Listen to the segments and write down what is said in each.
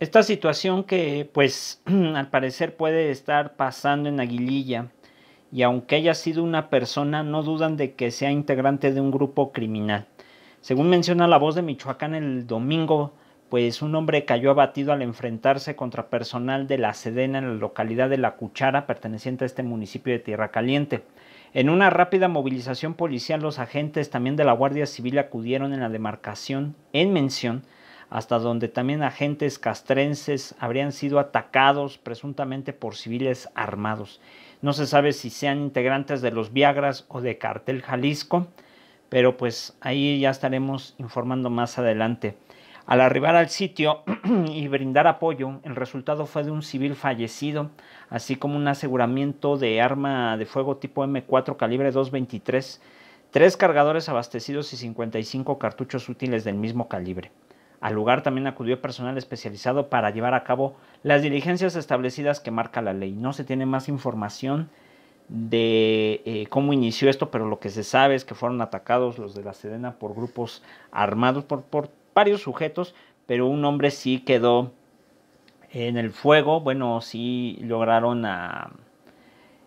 Esta situación que pues al parecer puede estar pasando en Aguililla y aunque haya sido una persona no dudan de que sea integrante de un grupo criminal. Según menciona la voz de Michoacán el domingo, pues un hombre cayó abatido al enfrentarse contra personal de la Sedena en la localidad de La Cuchara, perteneciente a este municipio de Tierra Caliente. En una rápida movilización policial, los agentes también de la Guardia Civil acudieron en la demarcación en mención hasta donde también agentes castrenses habrían sido atacados presuntamente por civiles armados. No se sabe si sean integrantes de los Viagras o de Cartel Jalisco, pero pues ahí ya estaremos informando más adelante. Al arribar al sitio y brindar apoyo, el resultado fue de un civil fallecido, así como un aseguramiento de arma de fuego tipo M4 calibre 223, tres cargadores abastecidos y 55 cartuchos útiles del mismo calibre. Al lugar también acudió personal especializado para llevar a cabo las diligencias establecidas que marca la ley. No se tiene más información de eh, cómo inició esto, pero lo que se sabe es que fueron atacados los de la Sedena por grupos armados, por, varios sujetos, pero un hombre sí quedó en el fuego. Bueno, sí lograron a, ah,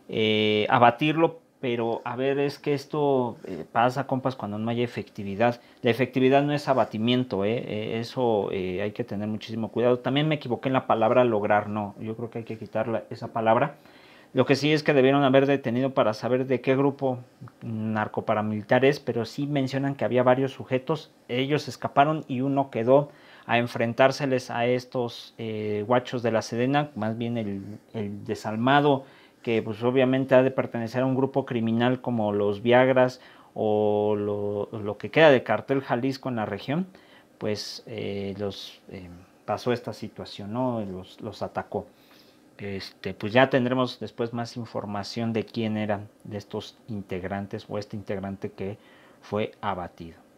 eh, abatirlo, pero a ver, es que esto eh, pasa, compas, cuando no hay efectividad. La efectividad no es abatimiento, ¿eh? Eh, eso hay que tener muchísimo cuidado. También me equivoqué en la palabra lograr, no, yo creo que hay que quitar esa palabra. Lo que sí es que debieron haber detenido para saber de qué grupo narcoparamilitar es, pero sí mencionan que había varios sujetos, ellos escaparon y uno quedó a enfrentárseles a estos guachos de la Sedena, más bien el, el desalmado que pues obviamente ha de pertenecer a un grupo criminal como los Viagras o lo, que queda de cartel Jalisco en la región, pues eh, los eh, pasó esta situación, ¿no? Los, los atacó. Este, pues ya tendremos después más información de quién eran de estos integrantes o este integrante que fue abatido.